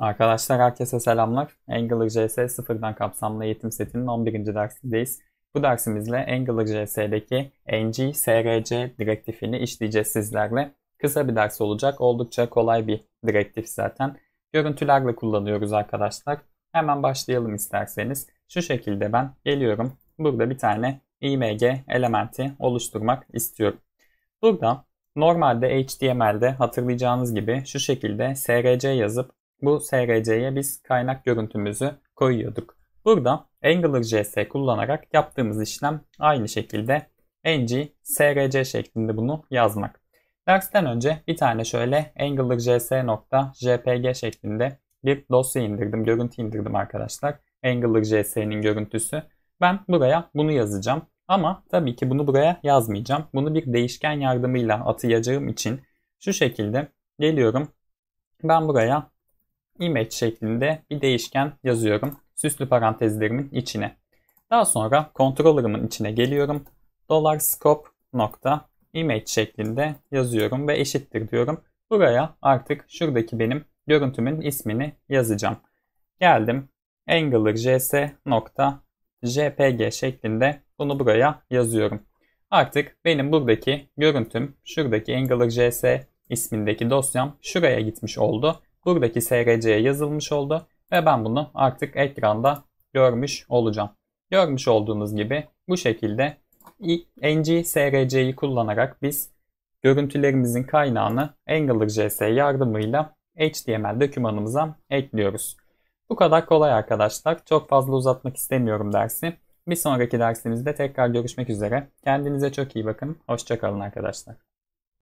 Arkadaşlar herkese selamlar. Angular JS sıfırdan kapsamlı eğitim setinin 11. dersindeyiz. Bu dersimizle Angular JS'deki ng src direktifini işleyeceğiz sizlerle. Kısa bir ders olacak. Oldukça kolay bir direktif zaten. Görüntülerle kullanıyoruz arkadaşlar. Hemen başlayalım isterseniz. Şu şekilde ben geliyorum. Burada bir tane img elementi oluşturmak istiyorum. Burada normalde HTML'de hatırlayacağınız gibi şu şekilde src yazıp bu SRC'ye biz kaynak görüntümüzü koyuyorduk. Burada AngularJS kullanarak yaptığımız işlem aynı şekilde ng src şeklinde bunu yazmak. Dersten önce bir tane şöyle angularjs.jpg şeklinde bir dosya indirdim, görüntü indirdim arkadaşlar. AngularJS'nin görüntüsü. Ben buraya bunu yazacağım. Ama tabii ki bunu buraya yazmayacağım. Bunu bir değişken yardımıyla atayacağım için şu şekilde geliyorum. Ben buraya image şeklinde bir değişken yazıyorum. Süslü parantezlerimin içine. Daha sonra controller'ımın içine geliyorum. Dolar scope nokta image şeklinde yazıyorum ve eşittir diyorum. Buraya artık şuradaki benim görüntümün ismini yazacağım. Geldim. Angular js nokta jpg şeklinde bunu buraya yazıyorum. Artık benim buradaki görüntüm şuradaki Angular JS ismindeki dosyam şuraya gitmiş oldu buradaki SRC'ye yazılmış oldu ve ben bunu artık ekranda görmüş olacağım. Görmüş olduğunuz gibi bu şekilde ng src'yi kullanarak biz görüntülerimizin kaynağını AngularJS yardımıyla HTML dokümanımıza ekliyoruz. Bu kadar kolay arkadaşlar. Çok fazla uzatmak istemiyorum dersi. Bir sonraki dersimizde tekrar görüşmek üzere. Kendinize çok iyi bakın. Hoşçakalın arkadaşlar.